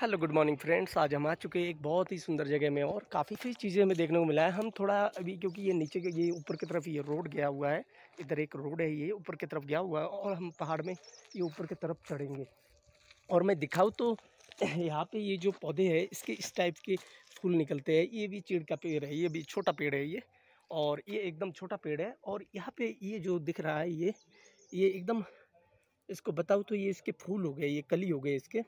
hello good morning friends आज हम आ चुके हैं एक बहुत ही सुंदर जगह में और काफ़ी सी चीज़ें हमें देखने को मिला है हम थोड़ा अभी क्योंकि ये नीचे के ये ऊपर की तरफ ये रोड गया हुआ है इधर एक रोड है ये ऊपर की तरफ गया हुआ है और हम पहाड़ में ये ऊपर की तरफ चढ़ेंगे और मैं दिखाऊँ तो यहाँ पे ये जो पौधे हैं इसके इस टाइप के फूल निकलते हैं ये भी चीड़ का पेड़ है ये भी छोटा पेड़ है ये और ये एकदम छोटा पेड़ है और यहाँ पर ये जो दिख रहा है ये ये एकदम इसको बताऊँ तो ये इसके फूल हो गए ये कली हो गए इसके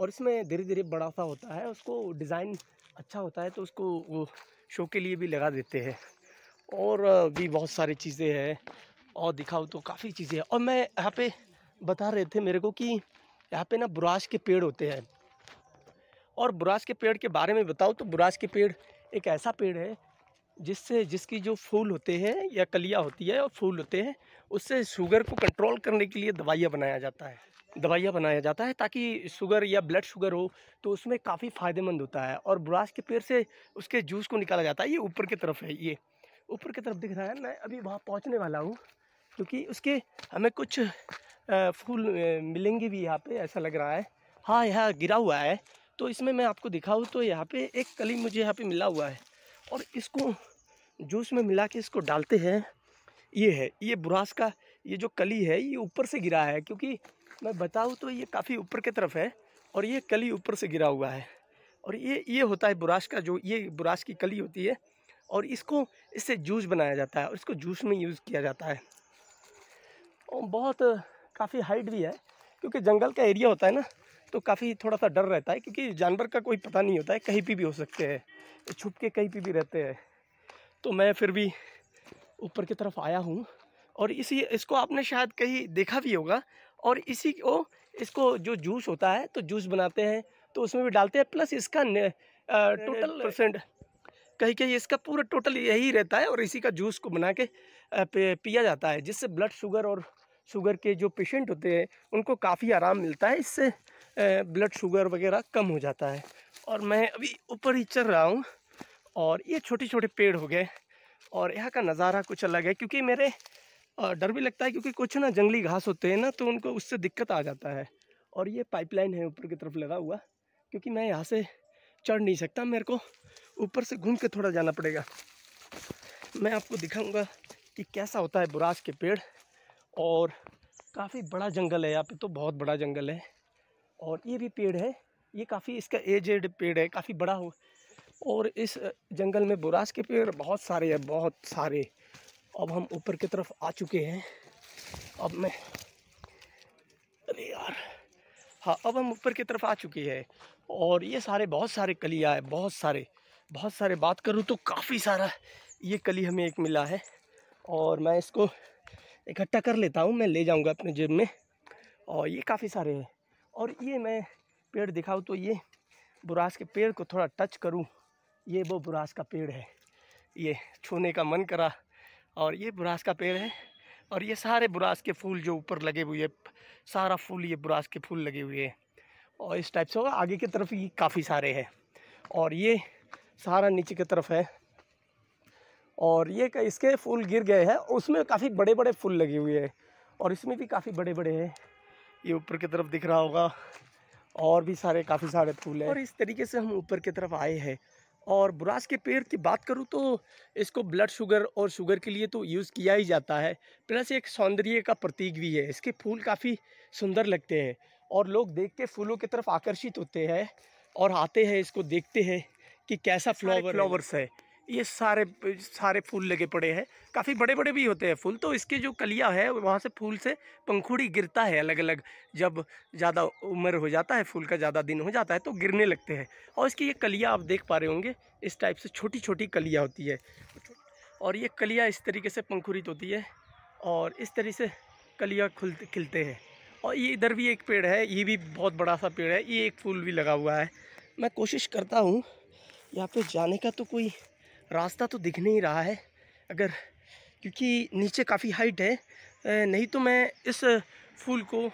और इसमें धीरे धीरे बड़ा सा होता है उसको डिज़ाइन अच्छा होता है तो उसको वो शो के लिए भी लगा देते हैं और भी बहुत सारी चीज़ें हैं और दिखाऊँ तो काफ़ी चीज़ें हैं और मैं यहाँ पे बता रहे थे मेरे को कि यहाँ पे ना बुराश के पेड़ होते हैं और बुराश के पेड़ के बारे में बताऊँ तो बुराश के पेड़ एक ऐसा पेड़ है जिससे जिसकी जो फूल होते हैं या कलिया होती है और फूल होते हैं उससे शुगर को कंट्रोल करने के लिए दवाइयाँ बनाया जाता है दवाइयाँ बनाया जाता है ताकि शुगर या ब्लड शुगर हो तो उसमें काफ़ी फ़ायदेमंद होता है और बुराश के पेड़ से उसके जूस को निकाला जाता है ये ऊपर की तरफ है ये ऊपर की तरफ दिख रहा है मैं अभी वहाँ पहुँचने वाला हूँ क्योंकि उसके हमें कुछ फूल मिलेंगे भी यहाँ पे ऐसा लग रहा है हाँ यहाँ गिरा हुआ है तो इसमें मैं आपको दिखाऊँ तो यहाँ पे एक कली मुझे यहाँ पे मिला हुआ है और इसको जूस में मिला के इसको डालते हैं ये है ये बुरास का ये जो कली है ये ऊपर से गिरा है क्योंकि मैं बताऊँ तो ये काफ़ी ऊपर की तरफ है और ये कली ऊपर से गिरा हुआ है और ये ये होता है बुराश का जो ये बुराश की कली होती है और इसको इससे जूस बनाया जाता है और इसको जूस में यूज़ किया जाता है और बहुत काफ़ी हाइट भी है क्योंकि जंगल का एरिया होता है ना तो काफ़ी थोड़ा सा डर रहता है क्योंकि जानवर का कोई पता नहीं होता है कहीं पर भी हो सकते हैं छुप के कहीं पर भी रहते हैं तो मैं फिर भी ऊपर की तरफ आया हूँ और इसी इसको आपने शायद कहीं देखा भी होगा और इसी को इसको जो जूस होता है तो जूस बनाते हैं तो उसमें भी डालते हैं प्लस इसका टोटल परसेंट कहीं कहीं इसका पूरा टोटल यही रहता है और इसी का जूस को बना के पिया जाता है जिससे ब्लड शुगर और शुगर के जो पेशेंट होते हैं उनको काफ़ी आराम मिलता है इससे ब्लड शुगर वगैरह कम हो जाता है और मैं अभी ऊपर ही चल रहा हूँ और ये छोटे छोटे पेड़ हो गए और यहाँ का नज़ारा कुछ अलग है क्योंकि मेरे और डर भी लगता है क्योंकि कुछ ना जंगली घास होते हैं ना तो उनको उससे दिक्कत आ जाता है और ये पाइपलाइन है ऊपर की तरफ लगा हुआ क्योंकि मैं यहाँ से चढ़ नहीं सकता मेरे को ऊपर से घूम के थोड़ा जाना पड़ेगा मैं आपको दिखाऊंगा कि कैसा होता है बुराश के पेड़ और काफ़ी बड़ा जंगल है यहाँ पे तो बहुत बड़ा जंगल है और ये भी पेड़ है ये काफ़ी इसका एजेड पेड़ है काफ़ी बड़ा हो और इस जंगल में बुराश के पेड़ बहुत सारे हैं बहुत सारे अब हम ऊपर की तरफ आ चुके हैं अब मैं अरे यार हाँ अब हम ऊपर की तरफ आ चुके हैं और ये सारे बहुत सारे कलिया है बहुत सारे बहुत सारे बात करूँ तो काफ़ी सारा ये कली हमें एक मिला है और मैं इसको इकट्ठा कर लेता हूँ मैं ले जाऊँगा अपने जेब में और ये काफ़ी सारे हैं और ये मैं पेड़ दिखाऊँ तो ये बुरास के पेड़ को थोड़ा टच करूँ ये वो बुरास का पेड़ है ये छूने का मन करा और ये बुरास का पेड़ है और ये सारे बुरास के फूल जो ऊपर लगे हुए हैं सारा फूल ये बुरास के फूल लगे हुए हैं और इस टाइप से होगा आगे की तरफ ये काफ़ी सारे हैं और ये सारा नीचे की तरफ है और ये इसके फूल गिर गए हैं उसमें काफ़ी बड़े बड़े फूल लगे हुए हैं और इसमें भी काफ़ी बड़े बड़े हैं ये ऊपर की तरफ दिख रहा होगा और भी सारे काफ़ी सारे फूल हैं और इस तरीके से हम ऊपर की तरफ आए हैं और बुरास के पेड़ की बात करूँ तो इसको ब्लड शुगर और शुगर के लिए तो यूज़ किया ही जाता है प्लस एक सौंदर्य का प्रतीक भी है इसके फूल काफ़ी सुंदर लगते हैं और लोग देख के फूलों की तरफ आकर्षित होते हैं और आते हैं इसको देखते हैं कि कैसा फ्लावर फ्लावर्स है ये सारे सारे फूल लगे पड़े हैं काफ़ी बड़े बड़े भी होते हैं फूल तो इसके जो कलिया है वहाँ से फूल से पंखुड़ी गिरता है अलग अलग जब ज़्यादा उम्र हो जाता है फूल का ज़्यादा दिन हो जाता है तो गिरने लगते हैं और इसकी ये कलिया आप देख पा रहे होंगे इस टाइप से छोटी छोटी कलिया होती है और ये कलिया इस तरीके से पंखुड़ित होती है और इस तरह से कलिया खुल खिलते हैं और ये इधर भी एक पेड़ है ये भी बहुत बड़ा सा पेड़ है ये एक फूल भी लगा हुआ है मैं कोशिश करता हूँ यहाँ पे जाने का तो कोई रास्ता तो दिख नहीं रहा है अगर क्योंकि नीचे काफ़ी हाइट है नहीं तो मैं इस फूल को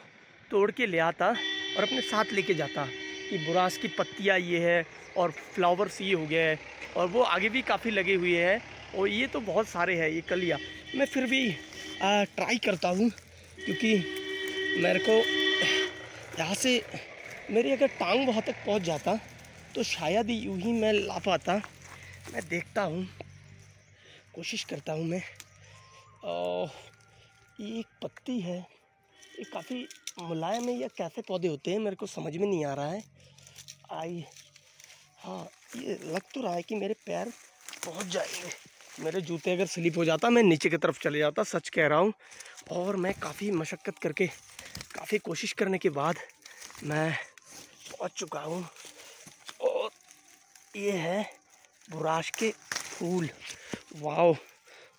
तोड़ के ले आता और अपने साथ लेके जाता कि बुरास की पत्तियाँ ये है और फ्लावर्स ये हो गया है और वो आगे भी काफ़ी लगे हुए हैं और ये तो बहुत सारे हैं ये कलिया मैं फिर भी आ, ट्राई करता हूँ क्योंकि मेरे को यहाँ से मेरी अगर टांग वहाँ तक पहुँच जाता तो शायद ही यूँ ही मैं ला पाता मैं देखता हूँ कोशिश करता हूँ मैं और ये एक पत्ती है ये काफ़ी मुलायम है या कैसे पौधे होते हैं मेरे को समझ में नहीं आ रहा है आई हाँ ये लग तो रहा है कि मेरे पैर पहुँच जाएंगे मेरे जूते अगर स्लिप हो जाता मैं नीचे की तरफ चले जाता सच कह रहा हूँ और मैं काफ़ी मशक्क़त करके काफ़ी कोशिश करने के बाद मैं पहुँच चुका हूँ और ये है बुराश के फूल वाओ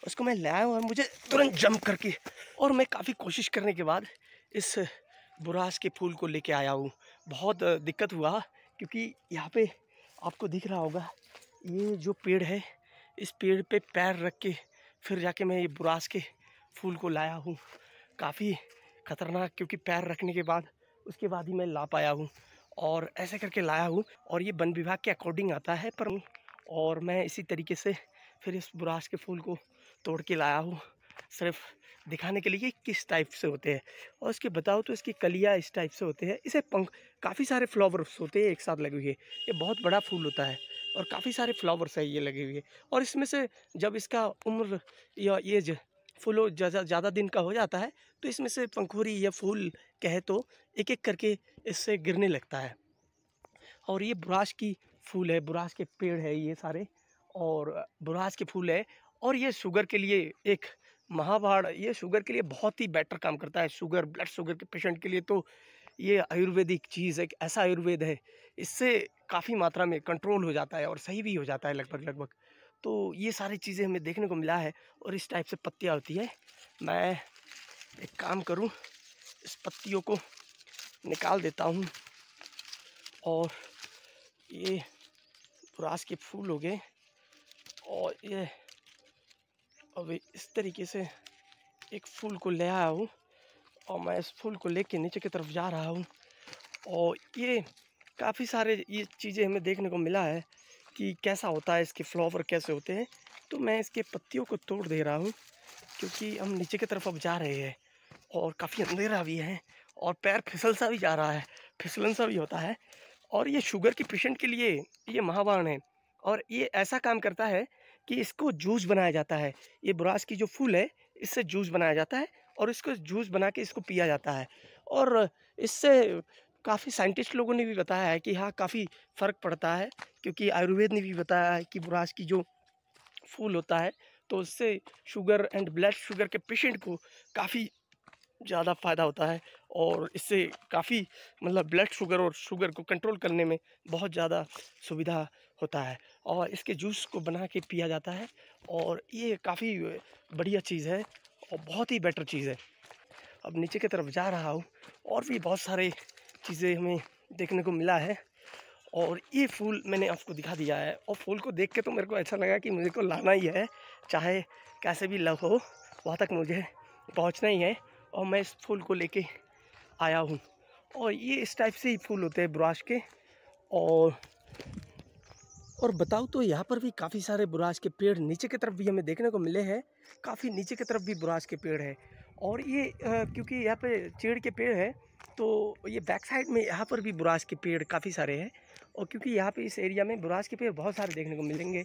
उसको मैं लाया और मुझे तुरंत जंप करके और मैं काफ़ी कोशिश करने के बाद इस बुराश के फूल को लेके आया हूँ बहुत दिक्कत हुआ क्योंकि यहाँ पे आपको दिख रहा होगा ये जो पेड़ है इस पेड़ पे पैर रख के फिर जाके मैं ये बुरास के फूल को लाया हूँ काफ़ी ख़तरनाक क्योंकि पैर रखने के बाद उसके बाद ही मैं ला पाया हूँ और ऐसे करके लाया हूँ और ये वन विभाग के अकॉर्डिंग आता है पर और मैं इसी तरीके से फिर इस बुराश के फूल को तोड़ के लाया हूँ सिर्फ दिखाने के लिए किस टाइप से होते हैं और इसके बताओ तो इसकी कलियाँ इस टाइप से होते हैं इसे पंख काफ़ी सारे फ्लावर्स होते हैं एक साथ लगे हुए ये बहुत बड़ा फूल होता है और काफ़ी सारे फ्लावर्स है ये लगे हुए और इसमें से जब इसका उम्र या एज फूलों ज़्यादा दिन का हो जाता है तो इसमें से पंखोरी या फूल कहे तो एक एक करके इससे गिरने लगता है और ये ब्राश की फूल है बुरास के पेड़ है ये सारे और बुरास के फूल है और ये शुगर के लिए एक महावाड़ ये शुगर के लिए बहुत ही बेटर काम करता है शुगर ब्लड शुगर के पेशेंट के लिए तो ये आयुर्वेदिक चीज़ है ऐसा आयुर्वेद है इससे काफ़ी मात्रा में कंट्रोल हो जाता है और सही भी हो जाता है लगभग लगभग तो ये सारी चीज़ें हमें देखने को मिला है और इस टाइप से पत्तियाँ होती है मैं एक काम करूँ इस पत्तियों को निकाल देता हूँ और ये तुरास के फूल हो गए और ये अभी इस तरीके से एक फूल को ले आया हूँ और मैं इस फूल को लेके नीचे की तरफ जा रहा हूँ और ये काफ़ी सारे ये चीज़ें हमें देखने को मिला है कि कैसा होता है इसके फ्लावर कैसे होते हैं तो मैं इसके पत्तियों को तोड़ दे रहा हूँ क्योंकि हम नीचे की तरफ अब जा रहे हैं और काफ़ी अंधेरा भी है और पैर फिसल सा भी जा रहा है फिसलन सा भी होता है और ये शुगर के पेशेंट के लिए ये महावारण है और ये ऐसा काम करता है कि इसको जूस बनाया जाता है ये बुरास की जो फूल है इससे जूस बनाया जाता है और इसको जूस बना के इसको पिया जाता है और इससे काफ़ी साइंटिस्ट लोगों ने भी बताया है कि हाँ काफ़ी फ़र्क पड़ता है क्योंकि आयुर्वेद ने भी बताया है कि बुरास की जो फूल होता है तो उससे शुगर एंड ब्लड शुगर के पेशेंट को काफ़ी ज़्यादा फ़ायदा होता है और इससे काफ़ी मतलब ब्लड शुगर और शुगर को कंट्रोल करने में बहुत ज़्यादा सुविधा होता है और इसके जूस को बना के पिया जाता है और ये काफ़ी बढ़िया चीज़ है और बहुत ही बेटर चीज़ है अब नीचे की तरफ जा रहा हूँ और भी बहुत सारे चीज़ें हमें देखने को मिला है और ये फूल मैंने आपको दिखा दिया है और फूल को देख के तो मेरे को ऐसा लगा कि मुझे को तो लाना ही है चाहे कैसे भी लव हो वहाँ तक मुझे पहुँचना ही है और मैं इस फूल को लेके आया हूँ और ये इस टाइप से ही फूल होते हैं ब्राश के और और बताऊँ तो यहाँ पर भी काफ़ी सारे बुराज के पेड़ नीचे की तरफ भी हमें देखने को मिले हैं काफ़ी नीचे की तरफ भी बुराज के पेड़ है और ये आ, क्योंकि यहाँ पर चेड़ के पेड़ है तो ये बैक साइड में यहाँ पर भी बुराज के पेड़ काफ़ी सारे हैं और क्योंकि यहाँ पे इस एरिया में बुराज के पेड़ बहुत सारे देखने को मिलेंगे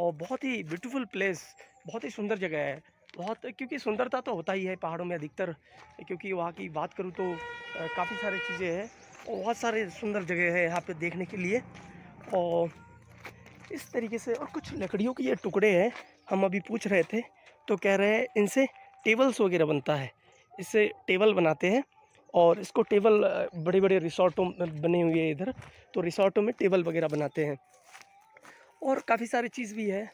और बहुत ही ब्यूटीफुल प्लेस बहुत ही सुंदर जगह है बहुत क्योंकि सुंदरता तो होता ही है पहाड़ों में अधिकतर क्योंकि वहाँ की बात करूँ तो काफ़ी सारी चीज़ें हैं और बहुत सारे सुंदर जगह है यहाँ पे देखने के लिए और इस तरीके से और कुछ लकड़ियों के ये टुकड़े हैं हम अभी पूछ रहे थे तो कह रहे हैं इनसे टेबल्स वगैरह बनता है इससे टेबल बनाते हैं और इसको टेबल बड़े बड़े रिसोर्टों में बने हुए हैं इधर तो रिसोर्टों में टेबल वगैरह बनाते हैं और काफ़ी सारी चीज़ भी है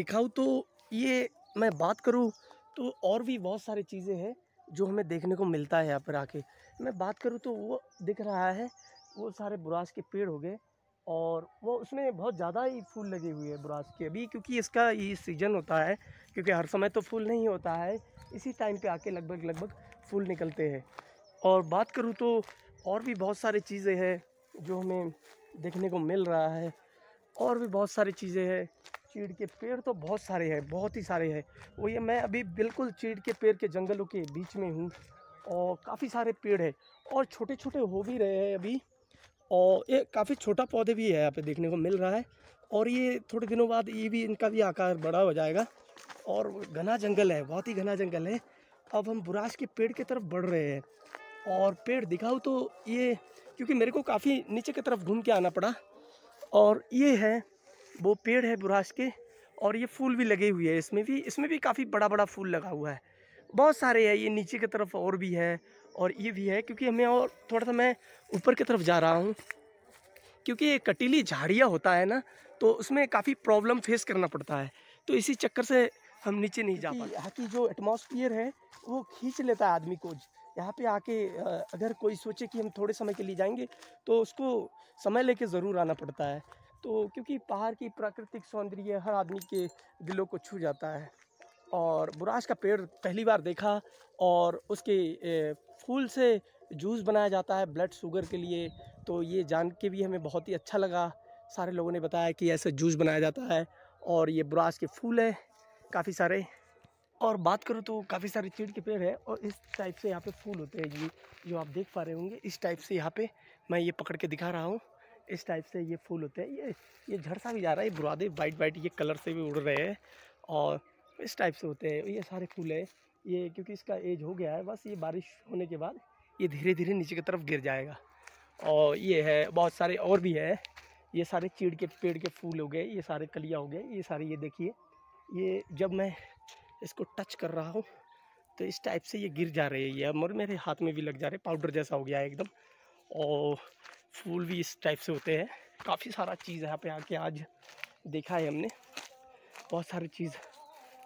दिखाऊँ तो ये मैं बात करूँ तो और भी बहुत सारी चीज़ें हैं जो हमें देखने को मिलता है यहाँ पर आके मैं बात करूँ तो वो दिख रहा है वो सारे बुरास के पेड़ हो गए और वो उसमें बहुत ज़्यादा ही फूल लगे हुए हैं बुरास के अभी क्योंकि इसका ये सीज़न होता है क्योंकि हर समय तो फूल नहीं होता है इसी टाइम पे आके लगभग लगभग फूल निकलते हैं और बात करूँ तो और भी बहुत सारी चीज़ें हैं जो हमें देखने को मिल रहा है और भी बहुत सारी चीज़ें हैं चीड़ के पेड़ तो बहुत सारे हैं बहुत ही सारे हैं और ये मैं अभी बिल्कुल चीड़ के पेड़ के जंगलों के बीच में हूँ और काफ़ी सारे पेड़ हैं और छोटे छोटे हो भी रहे हैं अभी और ये काफ़ी छोटा पौधे भी है यहाँ पे देखने को मिल रहा है और ये थोड़े दिनों बाद ये भी इनका भी आकार बड़ा हो जाएगा और घना जंगल है बहुत ही घना जंगल है अब हम बुराश के पेड़ की तरफ बढ़ रहे हैं और पेड़ दिखाऊँ तो ये क्योंकि मेरे को काफ़ी नीचे की तरफ घूम के आना पड़ा और ये है वो पेड़ है बुराश के और ये फूल भी लगे हुए हैं इसमें भी इसमें भी काफ़ी बड़ा बड़ा फूल लगा हुआ है बहुत सारे हैं ये नीचे की तरफ और भी है और ये भी है क्योंकि हमें और थोड़ा सा मैं ऊपर की तरफ जा रहा हूँ क्योंकि ये कटीली झाड़ियाँ होता है ना तो उसमें काफ़ी प्रॉब्लम फेस करना पड़ता है तो इसी चक्कर से हम नीचे नहीं जा पाते यहाँ की जो एटमोसफियर है वो खींच लेता है आदमी को यहाँ पे आके अगर कोई सोचे कि हम थोड़े समय के लिए जाएंगे तो उसको समय लेके ज़रूर आना पड़ता है तो क्योंकि पहाड़ की प्राकृतिक सौंदर्य हर आदमी के दिलों को छू जाता है और बुराश का पेड़ पहली बार देखा और उसके फूल से जूस बनाया जाता है ब्लड शुगर के लिए तो ये जान के भी हमें बहुत ही अच्छा लगा सारे लोगों ने बताया कि ऐसे जूस बनाया जाता है और ये बुराश के फूल है काफ़ी सारे और बात करूँ तो काफ़ी सारे चीड़ के पेड़ हैं और इस टाइप से यहाँ पे फूल होते हैं ये जो आप देख पा रहे होंगे इस टाइप से यहाँ पे मैं ये पकड़ के दिखा रहा हूँ इस टाइप से ये फूल होते हैं ये ये झड़सा भी जा रहा है ये बुरादे वाइट वाइट ये कलर से भी उड़ रहे हैं और इस टाइप से होते हैं ये सारे फूल है ये क्योंकि इसका एज हो गया है बस ये बारिश होने के बाद ये धीरे धीरे नीचे की तरफ गिर जाएगा और ये है बहुत सारे और भी है ये सारे चीड़ के पेड़ के फूल हो गए ये सारे कलिया हो गए ये सारे ये देखिए ये जब मैं इसको टच कर रहा हूँ तो इस टाइप से ये गिर जा रही है ये और मेरे हाथ में भी लग जा रहे पाउडर जैसा हो गया है एकदम और फूल भी इस टाइप से होते हैं काफ़ी सारा चीज़ यहाँ पे आके आज देखा है हमने बहुत सारी चीज़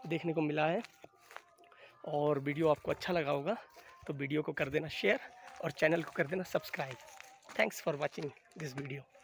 देखने को मिला है और वीडियो आपको अच्छा लगा होगा तो वीडियो को कर देना शेयर और चैनल को कर देना subscribe thanks for watching this video